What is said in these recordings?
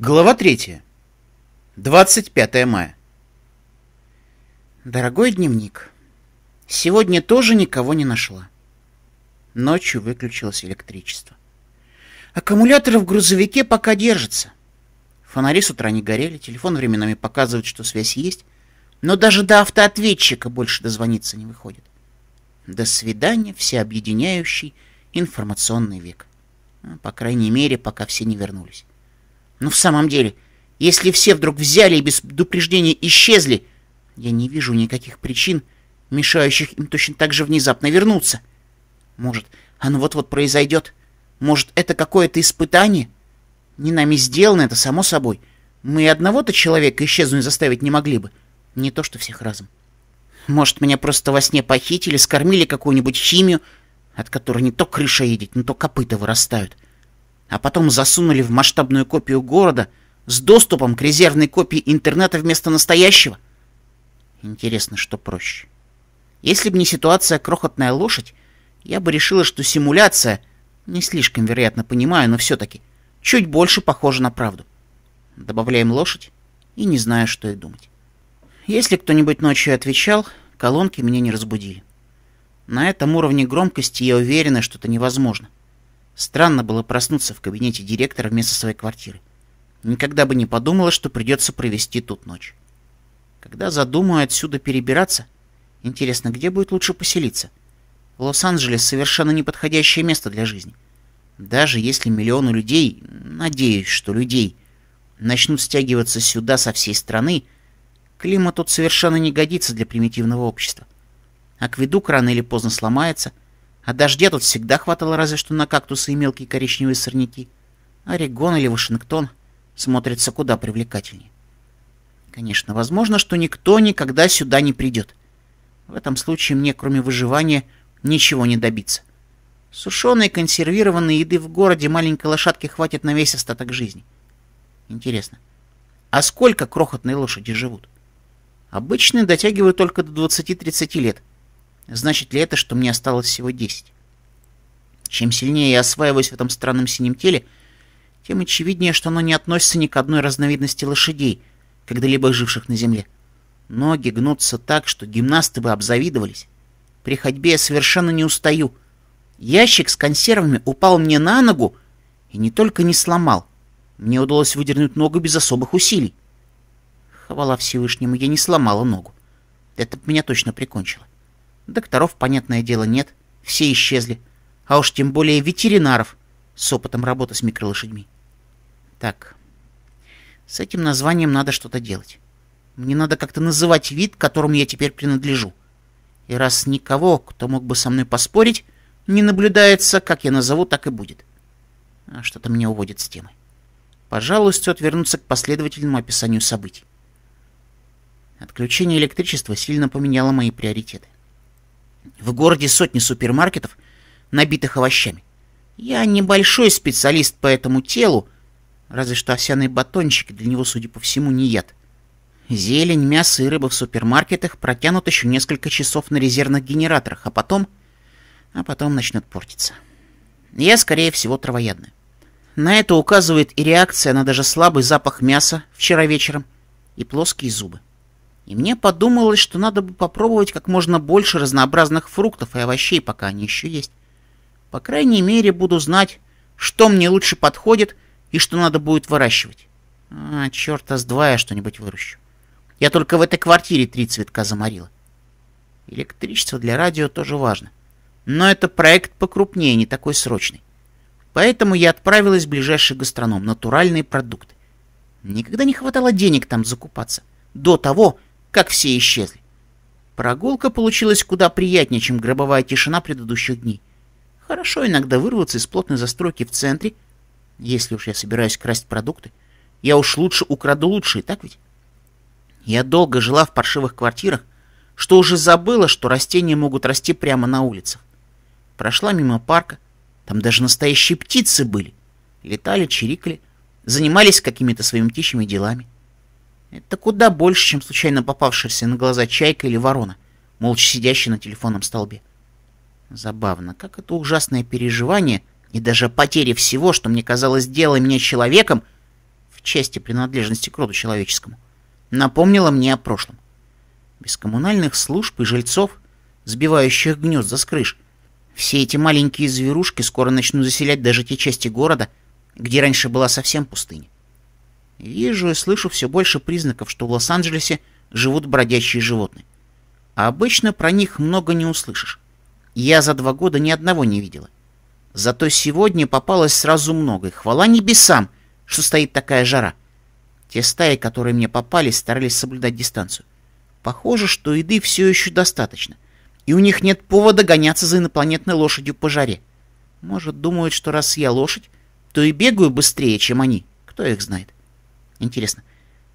Глава 3. 25 мая. Дорогой дневник, сегодня тоже никого не нашла. Ночью выключилось электричество. Аккумуляторы в грузовике пока держатся. Фонари с утра не горели, телефон временами показывает, что связь есть, но даже до автоответчика больше дозвониться не выходит. До свидания, всеобъединяющий информационный век. Ну, по крайней мере, пока все не вернулись. Но ну, в самом деле, если все вдруг взяли и без предупреждения исчезли, я не вижу никаких причин, мешающих им точно так же внезапно вернуться. Может, оно вот-вот произойдет. Может, это какое-то испытание? Не нами сделано это, само собой. Мы одного-то человека исчезнуть заставить не могли бы. Не то, что всех разом. Может, меня просто во сне похитили, скормили какую-нибудь химию, от которой не то крыша едет, не то копыта вырастают. — а потом засунули в масштабную копию города с доступом к резервной копии интернета вместо настоящего. Интересно, что проще. Если бы не ситуация «Крохотная лошадь», я бы решила, что симуляция, не слишком, вероятно, понимаю, но все-таки, чуть больше похожа на правду. Добавляем лошадь и не знаю, что и думать. Если кто-нибудь ночью отвечал, колонки меня не разбудили. На этом уровне громкости я уверена, что это невозможно. Странно было проснуться в кабинете директора вместо своей квартиры. Никогда бы не подумала, что придется провести тут ночь. Когда задумаю отсюда перебираться, интересно, где будет лучше поселиться? Лос-Анджелес совершенно неподходящее место для жизни. Даже если миллионы людей, надеюсь, что людей, начнут стягиваться сюда со всей страны, климат тут совершенно не годится для примитивного общества. Акведук рано или поздно сломается — а дождя тут всегда хватало разве что на кактусы и мелкие коричневые сорняки. Орегон или Вашингтон смотрятся куда привлекательнее. Конечно, возможно, что никто никогда сюда не придет. В этом случае мне, кроме выживания, ничего не добиться. Сушеной, консервированной еды в городе маленькой лошадки хватит на весь остаток жизни. Интересно, а сколько крохотные лошади живут? Обычные дотягивают только до 20-30 лет, Значит ли это, что мне осталось всего 10? Чем сильнее я осваиваюсь в этом странном синем теле, тем очевиднее, что оно не относится ни к одной разновидности лошадей, когда-либо живших на земле. Ноги гнутся так, что гимнасты бы обзавидовались. При ходьбе я совершенно не устаю. Ящик с консервами упал мне на ногу и не только не сломал. Мне удалось выдернуть ногу без особых усилий. Хвала Всевышнему, я не сломала ногу. Это меня точно прикончило. Докторов, понятное дело, нет. Все исчезли. А уж тем более ветеринаров с опытом работы с микролошадьми. Так, с этим названием надо что-то делать. Мне надо как-то называть вид, которому я теперь принадлежу. И раз никого, кто мог бы со мной поспорить, не наблюдается, как я назову, так и будет. А что-то меня уводит с темы. Пожалуйста, стоит к последовательному описанию событий. Отключение электричества сильно поменяло мои приоритеты. В городе сотни супермаркетов, набитых овощами. Я небольшой специалист по этому телу, разве что овсяные батончики для него, судя по всему, не яд. Зелень, мясо и рыба в супермаркетах протянут еще несколько часов на резервных генераторах, а потом... а потом начнут портиться. Я, скорее всего, травоядный. На это указывает и реакция на даже слабый запах мяса вчера вечером, и плоские зубы. И мне подумалось, что надо бы попробовать как можно больше разнообразных фруктов и овощей, пока они еще есть. По крайней мере, буду знать, что мне лучше подходит и что надо будет выращивать. А, черта с два я что-нибудь выращу. Я только в этой квартире три цветка заморила. Электричество для радио тоже важно. Но это проект покрупнее, не такой срочный. Поэтому я отправилась в ближайший гастроном, натуральные продукты. Никогда не хватало денег там закупаться. До того, как все исчезли. Прогулка получилась куда приятнее, чем гробовая тишина предыдущих дней. Хорошо иногда вырваться из плотной застройки в центре. Если уж я собираюсь красть продукты, я уж лучше украду лучшие, так ведь? Я долго жила в паршивых квартирах, что уже забыла, что растения могут расти прямо на улицах. Прошла мимо парка, там даже настоящие птицы были. Летали, чирикали, занимались какими-то своими птичьими делами. Это куда больше, чем случайно попавшаяся на глаза чайка или ворона, молча сидящая на телефонном столбе. Забавно, как это ужасное переживание и даже потеря всего, что мне казалось, дело меня человеком, в части принадлежности к роду человеческому, напомнило мне о прошлом. Без коммунальных служб и жильцов, сбивающих гнезда с крыш, все эти маленькие зверушки скоро начнут заселять даже те части города, где раньше была совсем пустыня. Вижу и слышу все больше признаков, что в Лос-Анджелесе живут бродячие животные. А обычно про них много не услышишь. Я за два года ни одного не видела. Зато сегодня попалось сразу много, и хвала небесам, что стоит такая жара. Те стаи, которые мне попались, старались соблюдать дистанцию. Похоже, что еды все еще достаточно, и у них нет повода гоняться за инопланетной лошадью по жаре. Может, думают, что раз я лошадь, то и бегаю быстрее, чем они. Кто их знает? Интересно,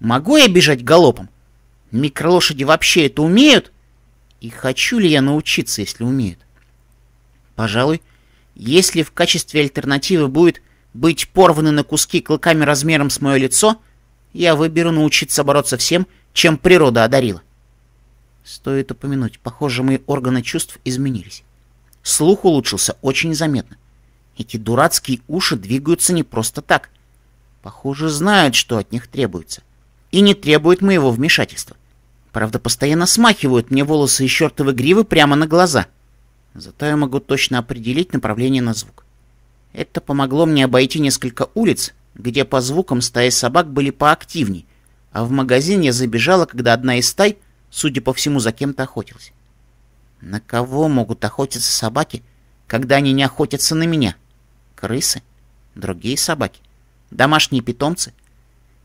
могу я бежать галопом? Микролошади вообще это умеют? И хочу ли я научиться, если умеют? Пожалуй, если в качестве альтернативы будет быть порваны на куски клыками размером с мое лицо, я выберу научиться бороться всем, чем природа одарила. Стоит упомянуть, похоже, мои органы чувств изменились. Слух улучшился очень заметно. Эти дурацкие уши двигаются не просто так — Похоже, знают, что от них требуется. И не требуют моего вмешательства. Правда, постоянно смахивают мне волосы и чертовы гривы прямо на глаза. Зато я могу точно определить направление на звук. Это помогло мне обойти несколько улиц, где по звукам стаи собак были поактивней, а в магазин я забежала, когда одна из стай, судя по всему, за кем-то охотилась. На кого могут охотиться собаки, когда они не охотятся на меня? Крысы? Другие собаки? — домашние питомцы,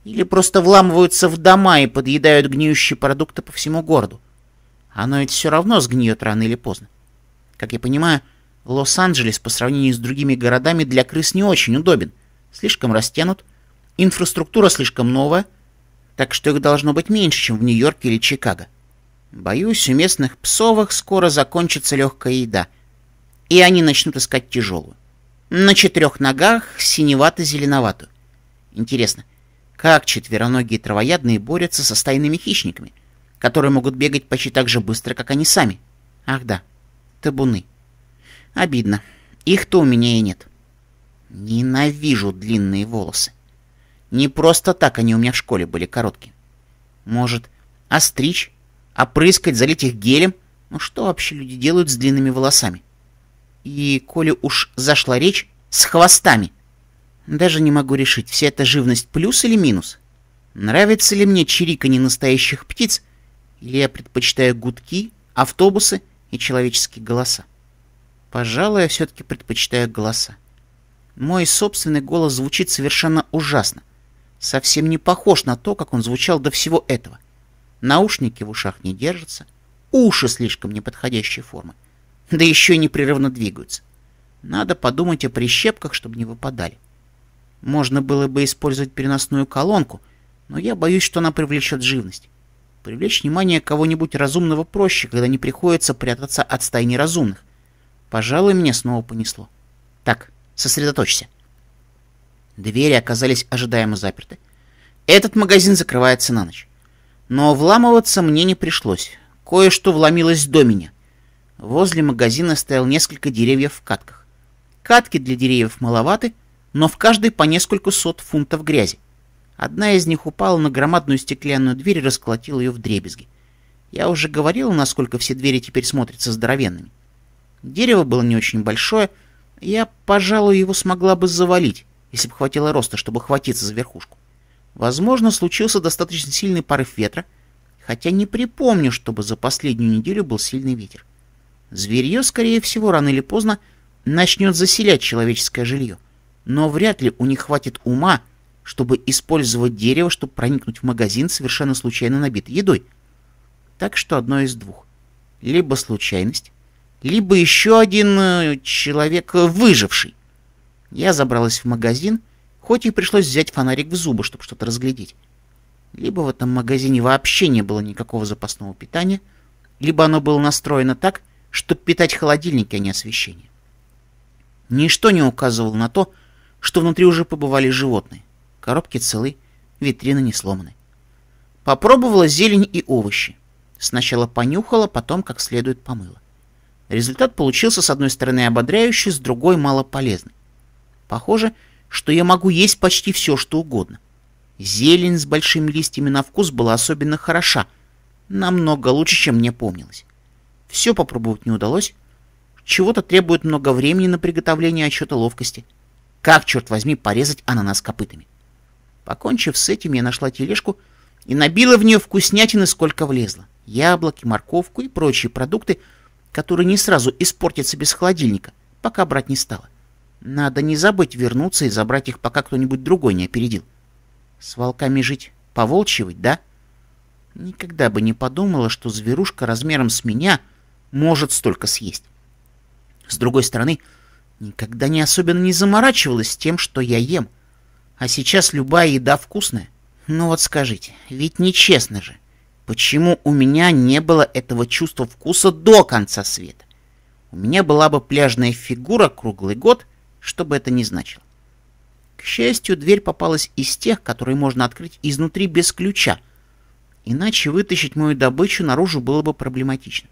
или просто вламываются в дома и подъедают гниющие продукты по всему городу. Оно ведь все равно сгниет рано или поздно. Как я понимаю, Лос-Анджелес по сравнению с другими городами для крыс не очень удобен. Слишком растянут, инфраструктура слишком новая, так что их должно быть меньше, чем в Нью-Йорке или Чикаго. Боюсь, у местных псовых скоро закончится легкая еда, и они начнут искать тяжелую на четырех ногах синевато-зеленоватую. Интересно, как четвероногие травоядные борются со стайными хищниками, которые могут бегать почти так же быстро, как они сами? Ах да, табуны. Обидно. Их-то у меня и нет. Ненавижу длинные волосы. Не просто так они у меня в школе были короткие. Может, остричь, опрыскать, залить их гелем? Ну что вообще люди делают с длинными волосами? и, коли уж зашла речь, с хвостами. Даже не могу решить, вся эта живность плюс или минус. Нравится ли мне чириканье настоящих птиц, или я предпочитаю гудки, автобусы и человеческие голоса? Пожалуй, я все-таки предпочитаю голоса. Мой собственный голос звучит совершенно ужасно. Совсем не похож на то, как он звучал до всего этого. Наушники в ушах не держатся, уши слишком неподходящей формы да еще и непрерывно двигаются. Надо подумать о прищепках, чтобы не выпадали. Можно было бы использовать переносную колонку, но я боюсь, что она привлечет живность. Привлечь внимание кого-нибудь разумного проще, когда не приходится прятаться от стаи неразумных. Пожалуй, меня снова понесло. Так, сосредоточься. Двери оказались ожидаемо заперты. Этот магазин закрывается на ночь. Но вламываться мне не пришлось. Кое-что вломилось до меня — Возле магазина стоял несколько деревьев в катках. Катки для деревьев маловаты, но в каждой по несколько сот фунтов грязи. Одна из них упала на громадную стеклянную дверь и расколотила ее в дребезги. Я уже говорил, насколько все двери теперь смотрятся здоровенными. Дерево было не очень большое, я, пожалуй, его смогла бы завалить, если бы хватило роста, чтобы хватиться за верхушку. Возможно, случился достаточно сильный порыв ветра, хотя не припомню, чтобы за последнюю неделю был сильный ветер. Зверье, скорее всего, рано или поздно начнет заселять человеческое жилье, но вряд ли у них хватит ума, чтобы использовать дерево, чтобы проникнуть в магазин, совершенно случайно набитый едой. Так что одно из двух. Либо случайность, либо еще один э, человек э, выживший. Я забралась в магазин, хоть и пришлось взять фонарик в зубы, чтобы что-то разглядеть. Либо в этом магазине вообще не было никакого запасного питания, либо оно было настроено так, чтобы питать холодильники, а не освещение. Ничто не указывало на то, что внутри уже побывали животные. Коробки целы, витрины не сломаны. Попробовала зелень и овощи. Сначала понюхала, потом как следует помыла. Результат получился с одной стороны ободряющий, с другой малополезный. Похоже, что я могу есть почти все, что угодно. Зелень с большими листьями на вкус была особенно хороша, намного лучше, чем мне помнилось. Все попробовать не удалось. Чего-то требует много времени на приготовление отчета ловкости. Как, черт возьми, порезать ананас копытами? Покончив с этим, я нашла тележку и набила в нее вкуснятины, сколько влезло. Яблоки, морковку и прочие продукты, которые не сразу испортятся без холодильника, пока брать не стала. Надо не забыть вернуться и забрать их, пока кто-нибудь другой не опередил. С волками жить, поволчивать, да? Никогда бы не подумала, что зверушка размером с меня — может столько съесть. С другой стороны, никогда не особенно не заморачивалась тем, что я ем. А сейчас любая еда вкусная. Ну вот скажите, ведь нечестно же. Почему у меня не было этого чувства вкуса до конца света? У меня была бы пляжная фигура круглый год, что бы это ни значило. К счастью, дверь попалась из тех, которые можно открыть изнутри без ключа. Иначе вытащить мою добычу наружу было бы проблематично.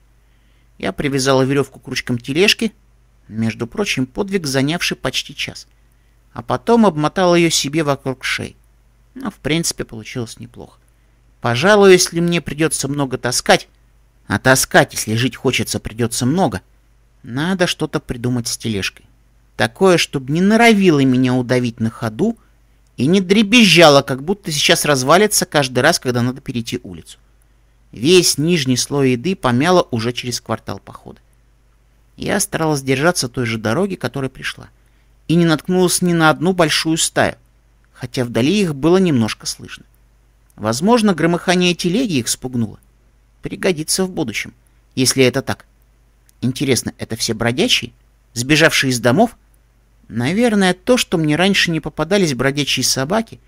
Я привязала веревку к ручкам тележки, между прочим, подвиг, занявший почти час, а потом обмотала ее себе вокруг шеи. Но, ну, в принципе, получилось неплохо. Пожалуй, если мне придется много таскать, а таскать, если жить хочется, придется много, надо что-то придумать с тележкой. Такое, чтобы не норовило меня удавить на ходу и не дребезжало, как будто сейчас развалится каждый раз, когда надо перейти улицу. Весь нижний слой еды помяло уже через квартал похода. Я старалась держаться той же дороги, которой пришла, и не наткнулась ни на одну большую стаю, хотя вдали их было немножко слышно. Возможно, громыхание телеги их спугнуло. Пригодится в будущем, если это так. Интересно, это все бродячие? Сбежавшие из домов? Наверное, то, что мне раньше не попадались бродячие собаки,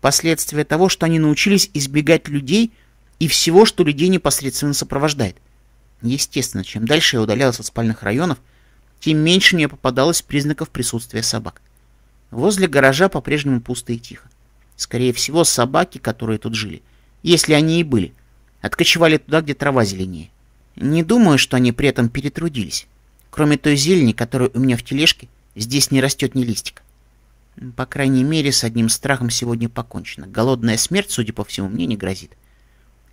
последствия того, что они научились избегать людей — и всего, что людей непосредственно сопровождает. Естественно, чем дальше я удалялась от спальных районов, тем меньше мне попадалось признаков присутствия собак. Возле гаража по-прежнему пусто и тихо. Скорее всего, собаки, которые тут жили, если они и были, откочевали туда, где трава зеленее. Не думаю, что они при этом перетрудились. Кроме той зелени, которая у меня в тележке, здесь не растет ни листик. По крайней мере, с одним страхом сегодня покончено. Голодная смерть, судя по всему, мне не грозит.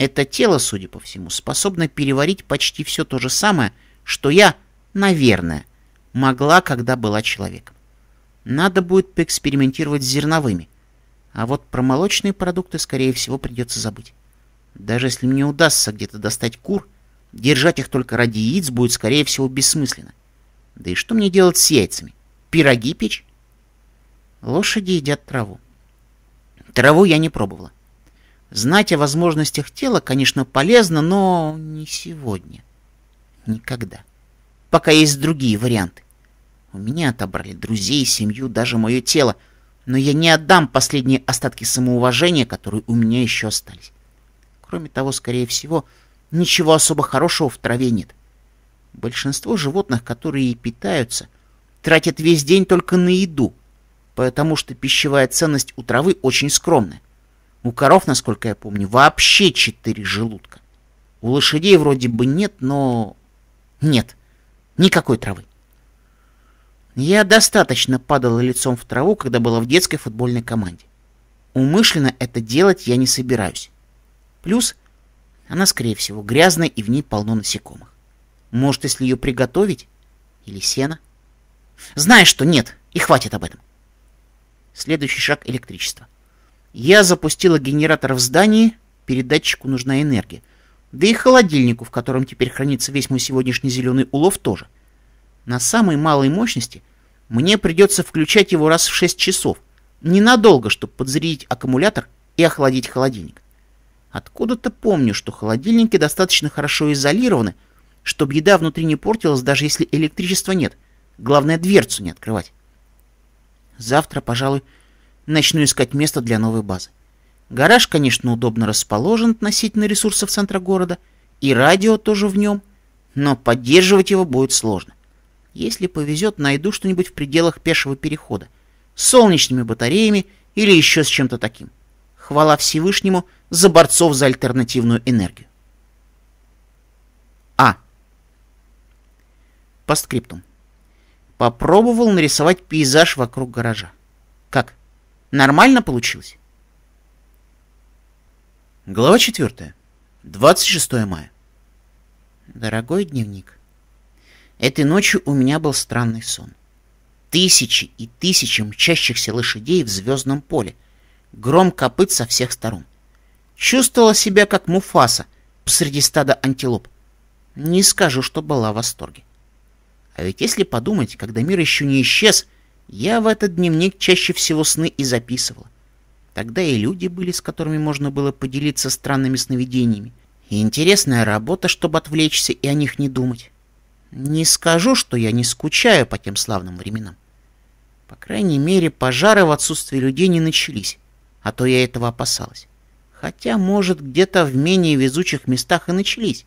Это тело, судя по всему, способно переварить почти все то же самое, что я, наверное, могла, когда была человеком. Надо будет поэкспериментировать с зерновыми. А вот про молочные продукты, скорее всего, придется забыть. Даже если мне удастся где-то достать кур, держать их только ради яиц будет, скорее всего, бессмысленно. Да и что мне делать с яйцами? Пироги печь? Лошади едят траву. Траву я не пробовала. Знать о возможностях тела, конечно, полезно, но не сегодня. Никогда. Пока есть другие варианты. У меня отобрали друзей, семью, даже мое тело. Но я не отдам последние остатки самоуважения, которые у меня еще остались. Кроме того, скорее всего, ничего особо хорошего в траве нет. Большинство животных, которые питаются, тратят весь день только на еду, потому что пищевая ценность у травы очень скромная. У коров, насколько я помню, вообще четыре желудка. У лошадей вроде бы нет, но... Нет, никакой травы. Я достаточно падала лицом в траву, когда была в детской футбольной команде. Умышленно это делать я не собираюсь. Плюс она, скорее всего, грязная и в ней полно насекомых. Может, если ее приготовить? Или сено? Знаешь что, нет, и хватит об этом. Следующий шаг — электричество. Я запустила генератор в здании, передатчику нужна энергия. Да и холодильнику, в котором теперь хранится весь мой сегодняшний зеленый улов, тоже. На самой малой мощности мне придется включать его раз в 6 часов. Ненадолго, чтобы подзарядить аккумулятор и охладить холодильник. Откуда-то помню, что холодильники достаточно хорошо изолированы, чтобы еда внутри не портилась, даже если электричества нет. Главное, дверцу не открывать. Завтра, пожалуй, Начну искать место для новой базы. Гараж, конечно, удобно расположен относительно ресурсов центра города, и радио тоже в нем, но поддерживать его будет сложно. Если повезет, найду что-нибудь в пределах пешего перехода, с солнечными батареями или еще с чем-то таким. Хвала Всевышнему за борцов за альтернативную энергию. А. Постскриптум. Попробовал нарисовать пейзаж вокруг гаража. Как? Нормально получилось? Глава 4. 26 мая. Дорогой дневник, этой ночью у меня был странный сон. Тысячи и тысячи мчащихся лошадей в звездном поле, гром копыт со всех сторон. Чувствовала себя как Муфаса посреди стада антилоп. Не скажу, что была в восторге. А ведь если подумать, когда мир еще не исчез, я в этот дневник чаще всего сны и записывала. Тогда и люди были, с которыми можно было поделиться странными сновидениями. И интересная работа, чтобы отвлечься и о них не думать. Не скажу, что я не скучаю по тем славным временам. По крайней мере, пожары в отсутствии людей не начались, а то я этого опасалась. Хотя, может, где-то в менее везучих местах и начались.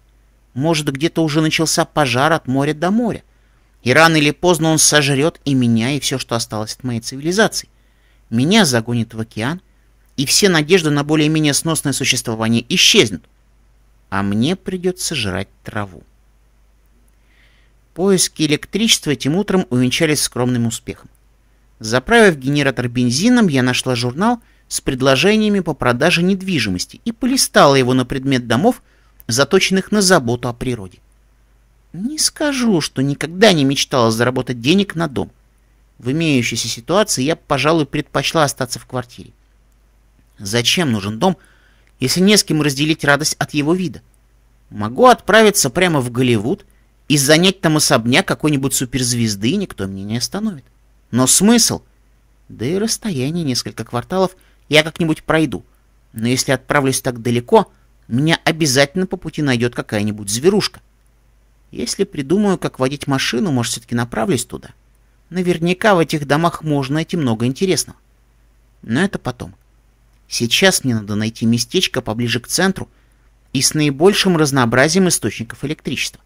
Может, где-то уже начался пожар от моря до моря. И рано или поздно он сожрет и меня, и все, что осталось от моей цивилизации. Меня загонит в океан, и все надежды на более-менее сносное существование исчезнут. А мне придется жрать траву. Поиски электричества этим утром увенчались скромным успехом. Заправив генератор бензином, я нашла журнал с предложениями по продаже недвижимости и полистала его на предмет домов, заточенных на заботу о природе. Не скажу, что никогда не мечтала заработать денег на дом. В имеющейся ситуации я, пожалуй, предпочла остаться в квартире. Зачем нужен дом, если не с кем разделить радость от его вида? Могу отправиться прямо в Голливуд и занять там особняк какой-нибудь суперзвезды, и никто меня не остановит. Но смысл? Да и расстояние несколько кварталов я как-нибудь пройду. Но если отправлюсь так далеко, меня обязательно по пути найдет какая-нибудь зверушка. Если придумаю, как водить машину, может, все-таки направлюсь туда. Наверняка в этих домах можно найти много интересного. Но это потом. Сейчас мне надо найти местечко поближе к центру и с наибольшим разнообразием источников электричества.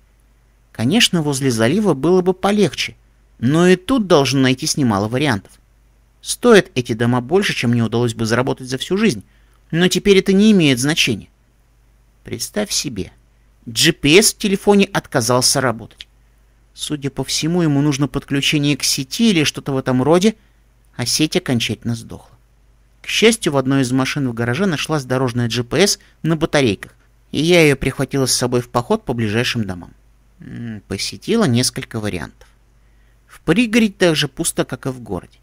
Конечно, возле залива было бы полегче, но и тут должен найтись немало вариантов. Стоят эти дома больше, чем мне удалось бы заработать за всю жизнь, но теперь это не имеет значения. Представь себе, GPS в телефоне отказался работать. Судя по всему, ему нужно подключение к сети или что-то в этом роде, а сеть окончательно сдохла. К счастью, в одной из машин в гараже нашлась дорожная GPS на батарейках, и я ее прихватила с собой в поход по ближайшим домам. Посетила несколько вариантов. В пригороде так же пусто, как и в городе.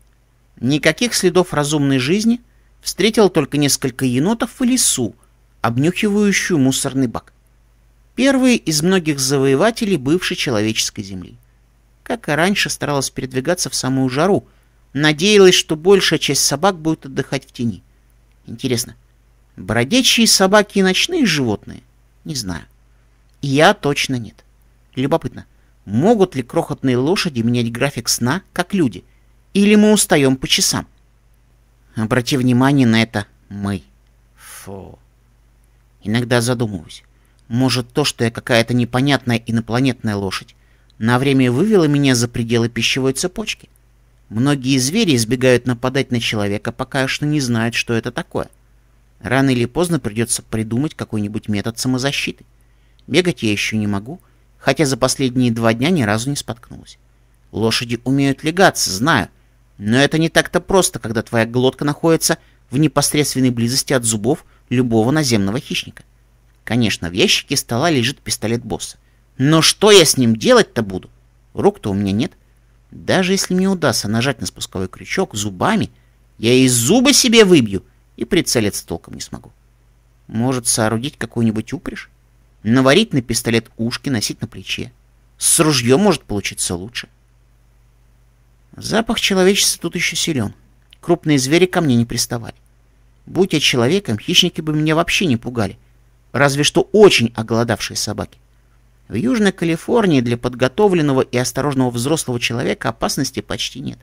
Никаких следов разумной жизни, встретил только несколько енотов в лесу, обнюхивающую мусорный бак. Первый из многих завоевателей бывшей человеческой земли. Как и раньше, старалась передвигаться в самую жару. Надеялась, что большая часть собак будет отдыхать в тени. Интересно, бродячие собаки и ночные животные? Не знаю. Я точно нет. Любопытно, могут ли крохотные лошади менять график сна, как люди? Или мы устаем по часам? Обрати внимание на это мы. Фу. Иногда задумываюсь. Может, то, что я какая-то непонятная инопланетная лошадь, на время вывела меня за пределы пищевой цепочки? Многие звери избегают нападать на человека, пока что не знают, что это такое. Рано или поздно придется придумать какой-нибудь метод самозащиты. Бегать я еще не могу, хотя за последние два дня ни разу не споткнулась. Лошади умеют легаться, знаю, но это не так-то просто, когда твоя глотка находится в непосредственной близости от зубов любого наземного хищника. Конечно, в ящике стола лежит пистолет босса. Но что я с ним делать-то буду? Рук-то у меня нет. Даже если мне удастся нажать на спусковой крючок зубами, я и зубы себе выбью и прицелиться толком не смогу. Может, соорудить какую-нибудь упряжь? Наварить на пистолет ушки, носить на плече. С ружьем может получиться лучше. Запах человечества тут еще силен. Крупные звери ко мне не приставали. Будь я человеком, хищники бы меня вообще не пугали разве что очень оголодавшие собаки. В Южной Калифорнии для подготовленного и осторожного взрослого человека опасности почти нет.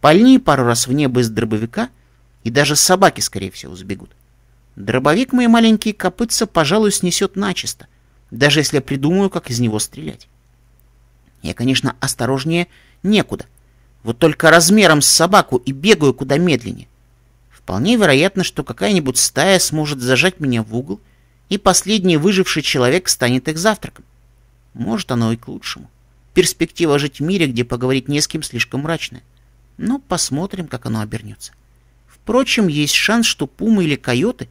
Пальни пару раз в небо из дробовика, и даже собаки, скорее всего, сбегут. Дробовик мои маленькие копытца, пожалуй, снесет начисто, даже если я придумаю, как из него стрелять. Я, конечно, осторожнее некуда. Вот только размером с собаку и бегаю куда медленнее. Вполне вероятно, что какая-нибудь стая сможет зажать меня в угол, и последний выживший человек станет их завтраком. Может, оно и к лучшему. Перспектива жить в мире, где поговорить не с кем, слишком мрачная. Но посмотрим, как оно обернется. Впрочем, есть шанс, что пумы или койоты,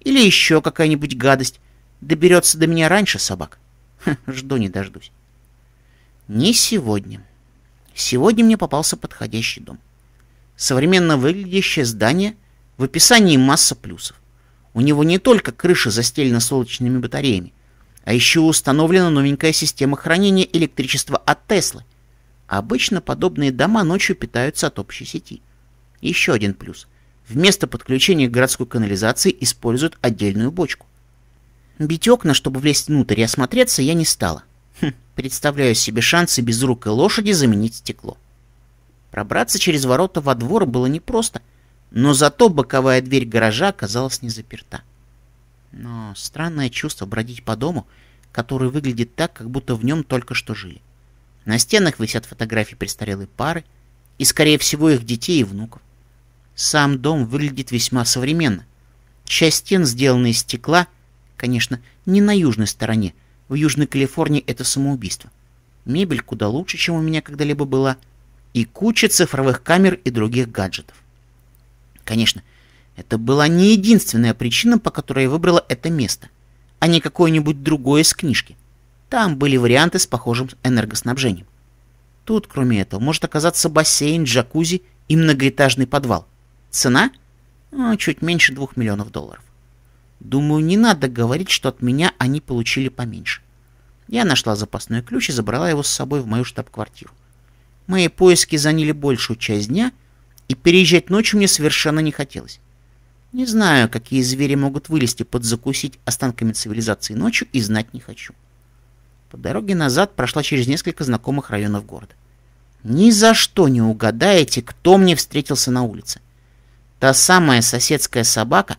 или еще какая-нибудь гадость, доберется до меня раньше собак. Ха, жду не дождусь. Не сегодня. Сегодня мне попался подходящий дом. Современно выглядящее здание, в описании масса плюсов. У него не только крыша застелена солнечными батареями, а еще установлена новенькая система хранения электричества от Теслы. Обычно подобные дома ночью питаются от общей сети. Еще один плюс. Вместо подключения к городской канализации используют отдельную бочку. Бить окна, чтобы влезть внутрь и осмотреться, я не стала. Хм, представляю себе шансы без рук и лошади заменить стекло. Пробраться через ворота во двор было непросто — но зато боковая дверь гаража оказалась не заперта. Но странное чувство бродить по дому, который выглядит так, как будто в нем только что жили. На стенах висят фотографии престарелой пары и, скорее всего, их детей и внуков. Сам дом выглядит весьма современно. Часть стен сделана из стекла, конечно, не на южной стороне. В Южной Калифорнии это самоубийство. Мебель куда лучше, чем у меня когда-либо была, и куча цифровых камер и других гаджетов. Конечно, это была не единственная причина, по которой я выбрала это место, а не какое-нибудь другое из книжки. Там были варианты с похожим энергоснабжением. Тут, кроме этого, может оказаться бассейн, джакузи и многоэтажный подвал. Цена? Ну, чуть меньше двух миллионов долларов. Думаю, не надо говорить, что от меня они получили поменьше. Я нашла запасной ключ и забрала его с собой в мою штаб-квартиру. Мои поиски заняли большую часть дня — и переезжать ночью мне совершенно не хотелось. Не знаю, какие звери могут вылезти подзакусить останками цивилизации ночью, и знать не хочу. По дороге назад прошла через несколько знакомых районов города. Ни за что не угадаете, кто мне встретился на улице. Та самая соседская собака,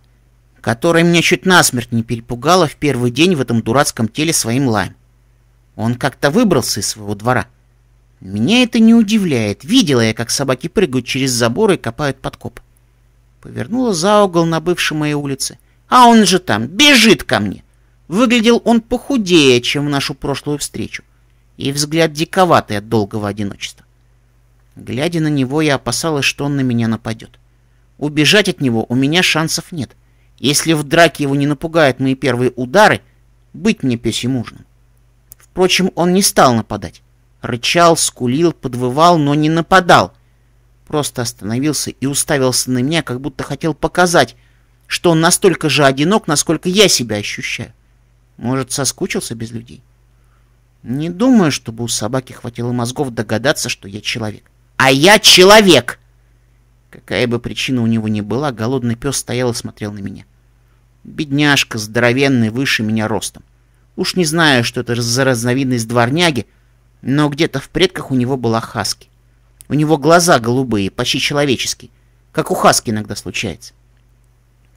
которая меня чуть насмерть не перепугала в первый день в этом дурацком теле своим лаем. Он как-то выбрался из своего двора — меня это не удивляет. Видела я, как собаки прыгают через заборы и копают подкоп. Повернула за угол на бывшей моей улице. А он же там, бежит ко мне. Выглядел он похудее, чем в нашу прошлую встречу. И взгляд диковатый от долгого одиночества. Глядя на него, я опасалась, что он на меня нападет. Убежать от него у меня шансов нет. Если в драке его не напугают мои первые удары, быть мне песьмужным. Впрочем, он не стал нападать. Рычал, скулил, подвывал, но не нападал. Просто остановился и уставился на меня, как будто хотел показать, что он настолько же одинок, насколько я себя ощущаю. Может, соскучился без людей? Не думаю, чтобы у собаки хватило мозгов догадаться, что я человек. А я человек! Какая бы причина у него ни была, голодный пес стоял и смотрел на меня. Бедняжка, здоровенный, выше меня ростом. Уж не знаю, что это за разновидность дворняги, но где-то в предках у него была хаски. У него глаза голубые, почти человеческие, как у хаски иногда случается.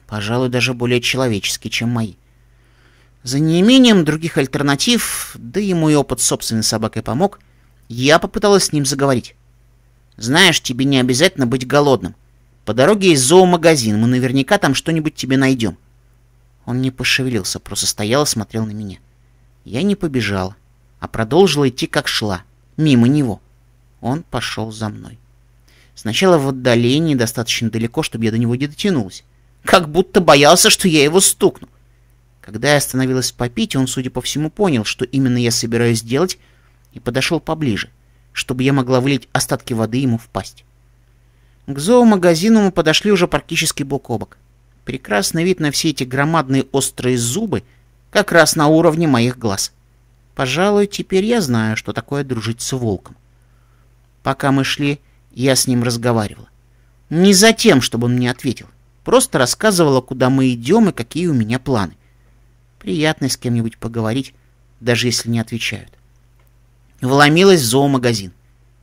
Пожалуй, даже более человеческие, чем мои. За неимением других альтернатив, да и мой опыт с собственной собакой помог, я попыталась с ним заговорить. «Знаешь, тебе не обязательно быть голодным. По дороге есть зоомагазин, мы наверняка там что-нибудь тебе найдем». Он не пошевелился, просто стоял и смотрел на меня. Я не побежала а продолжила идти, как шла, мимо него. Он пошел за мной. Сначала в отдалении, достаточно далеко, чтобы я до него не дотянулась. Как будто боялся, что я его стукну. Когда я остановилась попить, он, судя по всему, понял, что именно я собираюсь делать, и подошел поближе, чтобы я могла влить остатки воды ему в пасть. К зоомагазину мы подошли уже практически бок о бок. Прекрасно видно все эти громадные острые зубы как раз на уровне моих глаз. — Пожалуй, теперь я знаю, что такое дружить с волком. Пока мы шли, я с ним разговаривала. Не за тем, чтобы он мне ответил. Просто рассказывала, куда мы идем и какие у меня планы. Приятно с кем-нибудь поговорить, даже если не отвечают. Вломилась в зоомагазин.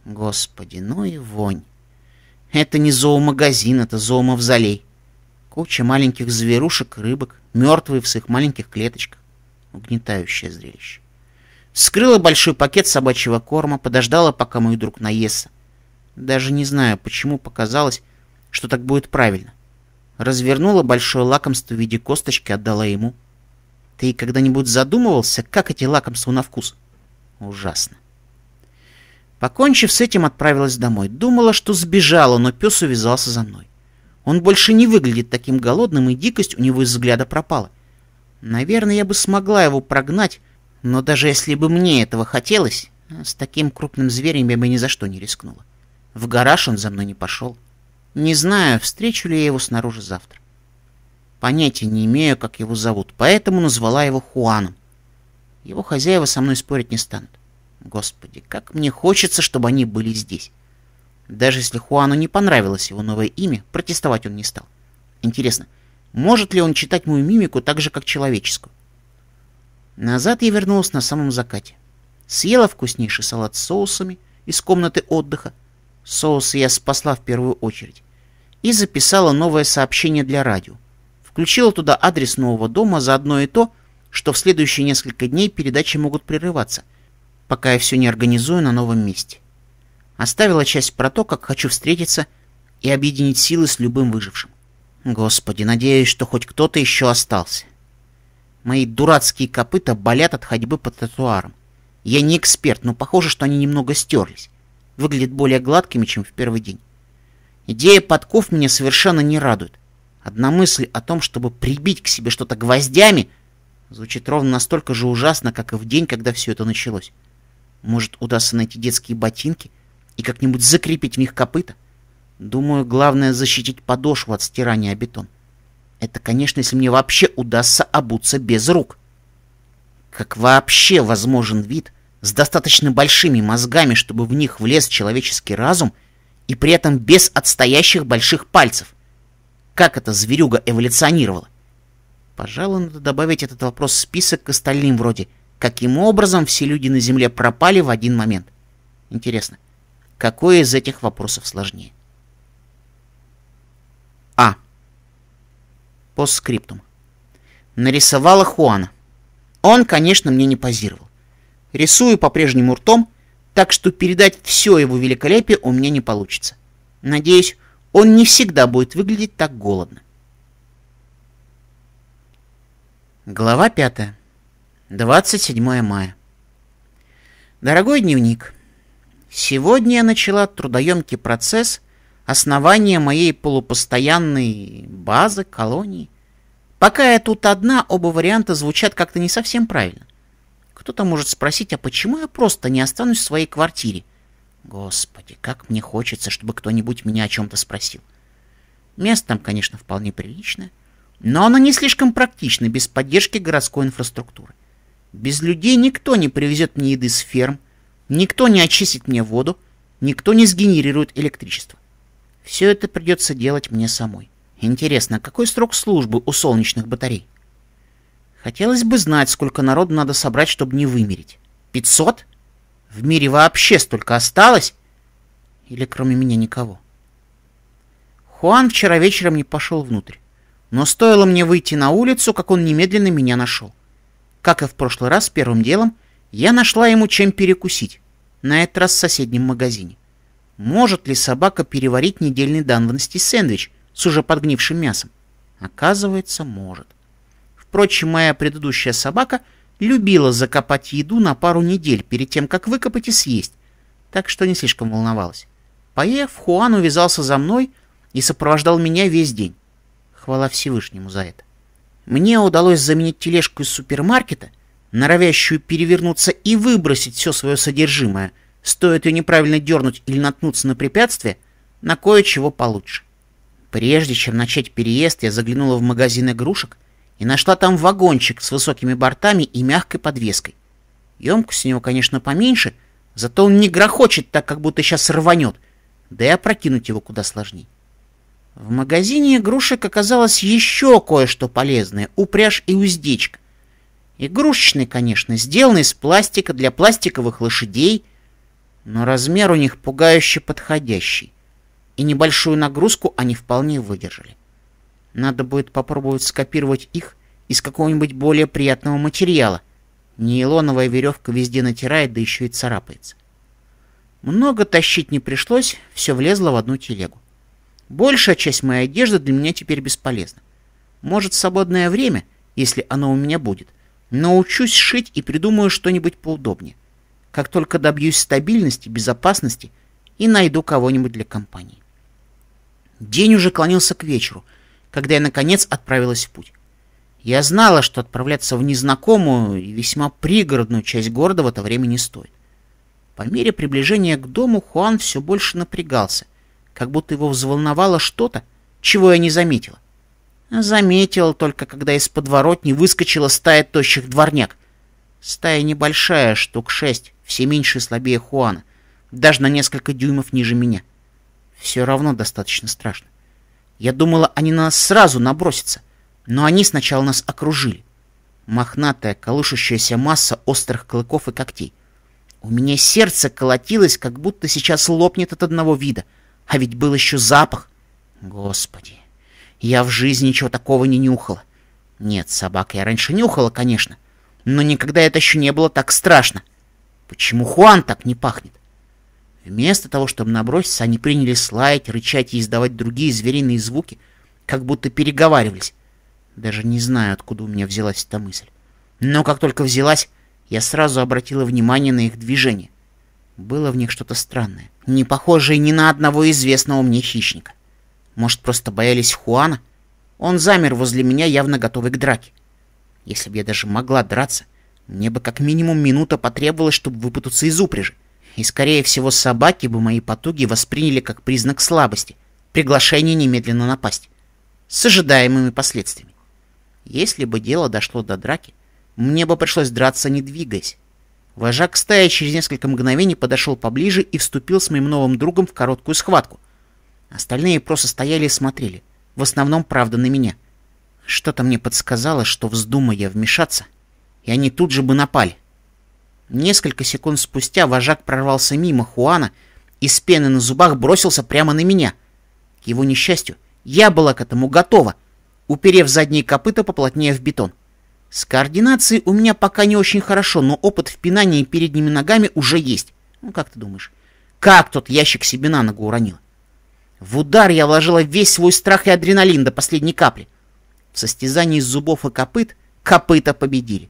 Господи, ну и вонь. Это не зоомагазин, это зоомавзолей. Куча маленьких зверушек, рыбок, мертвые в своих маленьких клеточках. Угнетающее зрелище. Скрыла большой пакет собачьего корма, подождала, пока мой друг наестся. Даже не знаю, почему показалось, что так будет правильно. Развернула большое лакомство в виде косточки, отдала ему. Ты когда-нибудь задумывался, как эти лакомства на вкус? Ужасно. Покончив с этим, отправилась домой. Думала, что сбежала, но пес увязался за мной. Он больше не выглядит таким голодным, и дикость у него из взгляда пропала. Наверное, я бы смогла его прогнать, но даже если бы мне этого хотелось, с таким крупным зверем я бы ни за что не рискнула. В гараж он за мной не пошел. Не знаю, встречу ли я его снаружи завтра. Понятия не имею, как его зовут, поэтому назвала его Хуаном. Его хозяева со мной спорить не станут. Господи, как мне хочется, чтобы они были здесь. Даже если Хуану не понравилось его новое имя, протестовать он не стал. Интересно, может ли он читать мою мимику так же, как человеческую? Назад я вернулась на самом закате. Съела вкуснейший салат с соусами из комнаты отдыха. Соусы я спасла в первую очередь. И записала новое сообщение для радио. Включила туда адрес нового дома, заодно и то, что в следующие несколько дней передачи могут прерываться, пока я все не организую на новом месте. Оставила часть про то, как хочу встретиться и объединить силы с любым выжившим. Господи, надеюсь, что хоть кто-то еще остался. Мои дурацкие копыта болят от ходьбы по тротуарам. Я не эксперт, но похоже, что они немного стерлись. Выглядят более гладкими, чем в первый день. Идея подков меня совершенно не радует. Одна мысль о том, чтобы прибить к себе что-то гвоздями, звучит ровно настолько же ужасно, как и в день, когда все это началось. Может, удастся найти детские ботинки и как-нибудь закрепить в них копыта? Думаю, главное защитить подошву от стирания о бетон. Это, конечно, если мне вообще удастся обуться без рук. Как вообще возможен вид с достаточно большими мозгами, чтобы в них влез человеческий разум, и при этом без отстоящих больших пальцев? Как эта зверюга эволюционировала? Пожалуй, надо добавить этот вопрос в список к остальным вроде «Каким образом все люди на Земле пропали в один момент?» Интересно, какой из этих вопросов сложнее? А по скриптум. Нарисовала Хуана. Он, конечно, мне не позировал. Рисую по-прежнему ртом, так что передать все его великолепие у меня не получится. Надеюсь, он не всегда будет выглядеть так голодно. Глава 5. 27 мая. Дорогой дневник, сегодня я начала трудоемкий процесс основание моей полупостоянной базы, колонии. Пока я тут одна, оба варианта звучат как-то не совсем правильно. Кто-то может спросить, а почему я просто не останусь в своей квартире? Господи, как мне хочется, чтобы кто-нибудь меня о чем-то спросил. Место там, конечно, вполне приличное, но оно не слишком практично без поддержки городской инфраструктуры. Без людей никто не привезет мне еды с ферм, никто не очистит мне воду, никто не сгенерирует электричество. Все это придется делать мне самой. Интересно, какой срок службы у солнечных батарей? Хотелось бы знать, сколько народу надо собрать, чтобы не вымереть. 500? В мире вообще столько осталось? Или кроме меня никого? Хуан вчера вечером не пошел внутрь. Но стоило мне выйти на улицу, как он немедленно меня нашел. Как и в прошлый раз, первым делом я нашла ему чем перекусить. На этот раз в соседнем магазине может ли собака переварить недельный данности сэндвич с уже подгнившим мясом? Оказывается, может. Впрочем, моя предыдущая собака любила закопать еду на пару недель перед тем, как выкопать и съесть, так что не слишком волновалась. Поев, Хуан увязался за мной и сопровождал меня весь день. Хвала Всевышнему за это. Мне удалось заменить тележку из супермаркета, норовящую перевернуться и выбросить все свое содержимое — Стоит ее неправильно дернуть или наткнуться на препятствие, на кое-чего получше. Прежде чем начать переезд, я заглянула в магазин игрушек и нашла там вагончик с высокими бортами и мягкой подвеской. Емкость у него, конечно, поменьше, зато он не грохочет так, как будто сейчас рванет, да и опрокинуть его куда сложнее. В магазине игрушек оказалось еще кое-что полезное — упряжь и уздечка. Игрушечный, конечно, сделанный из пластика для пластиковых лошадей — но размер у них пугающе подходящий, и небольшую нагрузку они вполне выдержали. Надо будет попробовать скопировать их из какого-нибудь более приятного материала. Нейлоновая веревка везде натирает, да еще и царапается. Много тащить не пришлось, все влезло в одну телегу. Большая часть моей одежды для меня теперь бесполезна. Может, свободное время, если оно у меня будет, научусь шить и придумаю что-нибудь поудобнее как только добьюсь стабильности, безопасности и найду кого-нибудь для компании. День уже клонился к вечеру, когда я, наконец, отправилась в путь. Я знала, что отправляться в незнакомую и весьма пригородную часть города в это время не стоит. По мере приближения к дому Хуан все больше напрягался, как будто его взволновало что-то, чего я не заметила. Заметила только, когда из подворотни выскочила стая тощих дворняк. Стая небольшая, штук шесть, все меньше и слабее Хуана, даже на несколько дюймов ниже меня. Все равно достаточно страшно. Я думала, они на нас сразу набросятся, но они сначала нас окружили. Мохнатая, колышущаяся масса острых клыков и когтей. У меня сердце колотилось, как будто сейчас лопнет от одного вида. А ведь был еще запах. Господи, я в жизни ничего такого не нюхала. Нет, собак я раньше нюхала, конечно, но никогда это еще не было так страшно. — Почему Хуан так не пахнет? Вместо того, чтобы наброситься, они принялись слаять, рычать и издавать другие звериные звуки, как будто переговаривались. Даже не знаю, откуда у меня взялась эта мысль. Но как только взялась, я сразу обратила внимание на их движение. Было в них что-то странное, не похожее ни на одного известного мне хищника. Может, просто боялись Хуана? Он замер возле меня, явно готовый к драке. Если бы я даже могла драться, мне бы как минимум минута потребовалась, чтобы выпутаться из упряжи. И, скорее всего, собаки бы мои потуги восприняли как признак слабости, приглашение немедленно напасть, с ожидаемыми последствиями. Если бы дело дошло до драки, мне бы пришлось драться, не двигаясь. Вожак стая через несколько мгновений подошел поближе и вступил с моим новым другом в короткую схватку. Остальные просто стояли и смотрели, в основном, правда, на меня. Что-то мне подсказало, что, вздумая вмешаться, и они тут же бы напали. Несколько секунд спустя вожак прорвался мимо Хуана и с пены на зубах бросился прямо на меня. К его несчастью, я была к этому готова, уперев задние копыта поплотнее в бетон. С координацией у меня пока не очень хорошо, но опыт в пинании передними ногами уже есть. Ну, как ты думаешь, как тот ящик себе на ногу уронил? В удар я вложила весь свой страх и адреналин до последней капли. В состязании зубов и копыт копыта победили.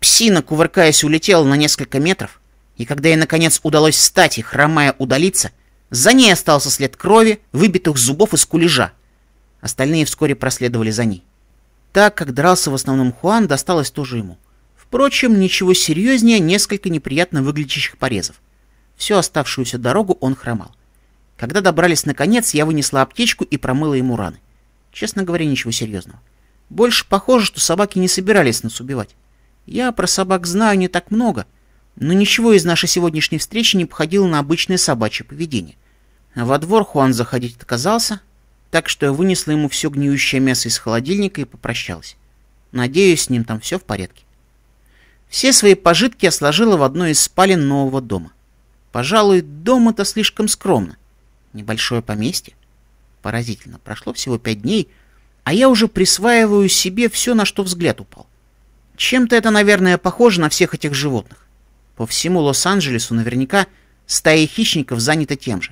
Псина, кувыркаясь, улетела на несколько метров, и когда ей, наконец, удалось встать и, хромая, удалиться, за ней остался след крови, выбитых зубов из кулежа. Остальные вскоре проследовали за ней. Так как дрался в основном Хуан, досталось тоже ему. Впрочем, ничего серьезнее несколько неприятно выглядящих порезов. Всю оставшуюся дорогу он хромал. Когда добрались наконец, я вынесла аптечку и промыла ему раны. Честно говоря, ничего серьезного. Больше похоже, что собаки не собирались нас убивать. Я про собак знаю не так много, но ничего из нашей сегодняшней встречи не походило на обычное собачье поведение. Во двор Хуан заходить отказался, так что я вынесла ему все гниющее мясо из холодильника и попрощалась. Надеюсь, с ним там все в порядке. Все свои пожитки я сложила в одной из спален нового дома. Пожалуй, дом это слишком скромно. Небольшое поместье. Поразительно, прошло всего пять дней, а я уже присваиваю себе все, на что взгляд упал. Чем-то это, наверное, похоже на всех этих животных. По всему Лос-Анджелесу наверняка стаи хищников занята тем же.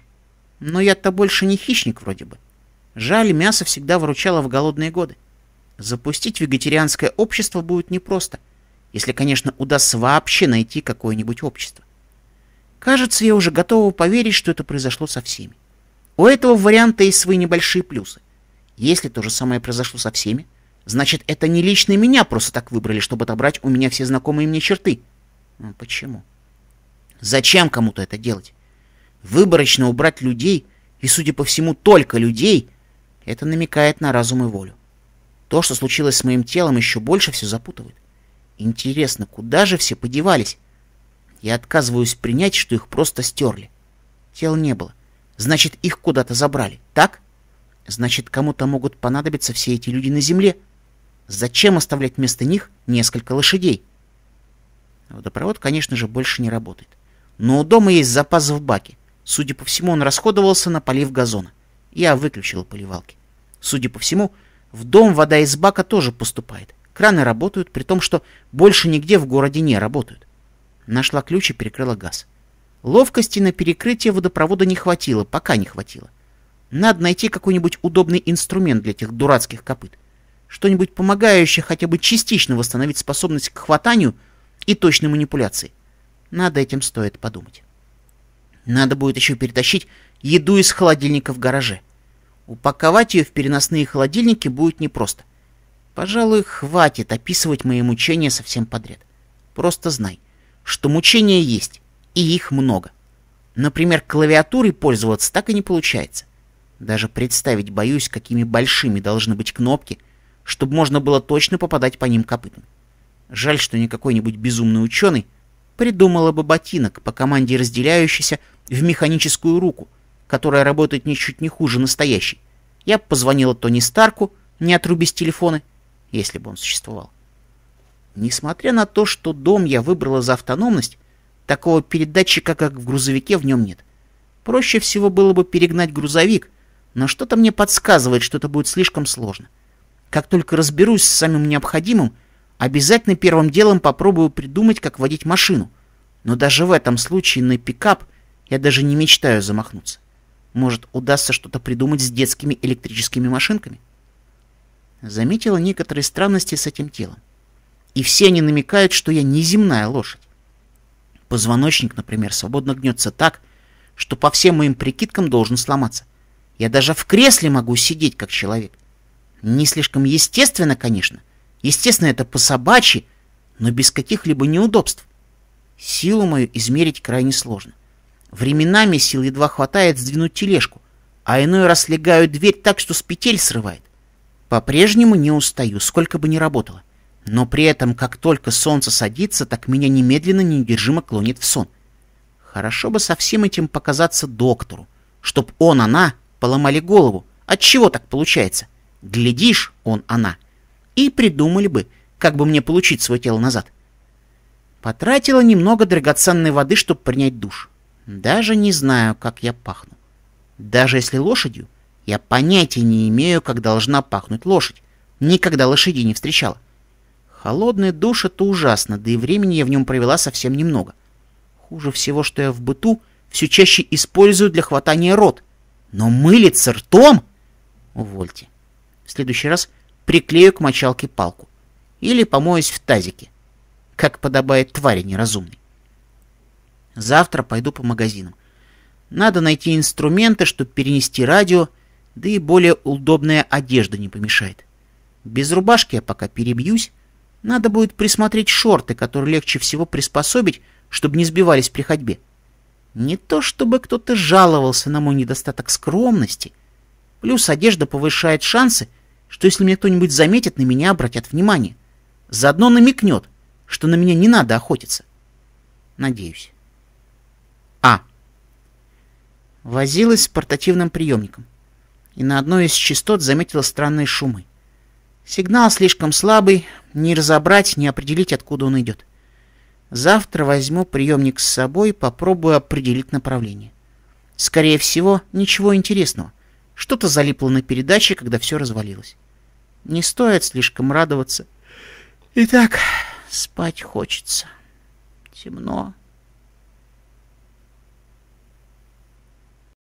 Но я-то больше не хищник вроде бы. Жаль, мясо всегда выручало в голодные годы. Запустить вегетарианское общество будет непросто, если, конечно, удастся вообще найти какое-нибудь общество. Кажется, я уже готова поверить, что это произошло со всеми. У этого варианта есть свои небольшие плюсы. Если то же самое произошло со всеми, Значит, это не лично меня просто так выбрали, чтобы отобрать у меня все знакомые мне черты. Ну, почему? Зачем кому-то это делать? Выборочно убрать людей, и, судя по всему, только людей, это намекает на разум и волю. То, что случилось с моим телом, еще больше все запутывает. Интересно, куда же все подевались? Я отказываюсь принять, что их просто стерли. Тел не было. Значит, их куда-то забрали, так? Значит, кому-то могут понадобиться все эти люди на земле — Зачем оставлять вместо них несколько лошадей? Водопровод, конечно же, больше не работает. Но у дома есть запас в баке. Судя по всему, он расходовался на полив газона. Я выключил поливалки. Судя по всему, в дом вода из бака тоже поступает. Краны работают, при том, что больше нигде в городе не работают. Нашла ключ и перекрыла газ. Ловкости на перекрытие водопровода не хватило, пока не хватило. Надо найти какой-нибудь удобный инструмент для этих дурацких копыт что-нибудь помогающее хотя бы частично восстановить способность к хватанию и точной манипуляции. Над этим стоит подумать. Надо будет еще перетащить еду из холодильника в гараже. Упаковать ее в переносные холодильники будет непросто. Пожалуй, хватит описывать мои мучения совсем подряд. Просто знай, что мучения есть, и их много. Например, клавиатурой пользоваться так и не получается. Даже представить боюсь, какими большими должны быть кнопки, чтобы можно было точно попадать по ним копытом. Жаль, что не какой-нибудь безумный ученый придумала бы ботинок по команде разделяющийся в механическую руку, которая работает ничуть не хуже настоящей. Я позвонила Тони Старку, не отруби с телефона, если бы он существовал. Несмотря на то, что дом я выбрала за автономность, такого передатчика, как в грузовике, в нем нет. Проще всего было бы перегнать грузовик, но что-то мне подсказывает, что это будет слишком сложно. — как только разберусь с самым необходимым, обязательно первым делом попробую придумать, как водить машину. Но даже в этом случае на пикап я даже не мечтаю замахнуться. Может, удастся что-то придумать с детскими электрическими машинками? Заметила некоторые странности с этим телом. И все они намекают, что я неземная лошадь. Позвоночник, например, свободно гнется так, что по всем моим прикидкам должен сломаться. Я даже в кресле могу сидеть, как человек. Не слишком естественно, конечно. Естественно, это по-собачьи, но без каких-либо неудобств. Силу мою измерить крайне сложно. Временами сил едва хватает сдвинуть тележку, а иной раз легаю дверь так, что с петель срывает. По-прежнему не устаю, сколько бы ни работало. Но при этом, как только солнце садится, так меня немедленно неудержимо клонит в сон. Хорошо бы со всем этим показаться доктору, чтоб он, она поломали голову. От чего так получается? Глядишь, он, она. И придумали бы, как бы мне получить свое тело назад. Потратила немного драгоценной воды, чтобы принять душ. Даже не знаю, как я пахну. Даже если лошадью, я понятия не имею, как должна пахнуть лошадь. Никогда лошади не встречала. Холодный душ — это ужасно, да и времени я в нем провела совсем немного. Хуже всего, что я в быту все чаще использую для хватания рот. Но мылиться ртом? Увольте. В следующий раз приклею к мочалке палку. Или помоюсь в тазике, как подобает твари неразумной. Завтра пойду по магазинам. Надо найти инструменты, чтобы перенести радио, да и более удобная одежда не помешает. Без рубашки я пока перебьюсь. Надо будет присмотреть шорты, которые легче всего приспособить, чтобы не сбивались при ходьбе. Не то чтобы кто-то жаловался на мой недостаток скромности. Плюс одежда повышает шансы, что если меня кто-нибудь заметит, на меня обратят внимание. Заодно намекнет, что на меня не надо охотиться. Надеюсь. А. Возилась с портативным приемником. И на одной из частот заметила странные шумы. Сигнал слишком слабый, не разобрать, не определить, откуда он идет. Завтра возьму приемник с собой, попробую определить направление. Скорее всего, ничего интересного. Что-то залипло на передаче, когда все развалилось. Не стоит слишком радоваться. Итак, спать хочется. Темно.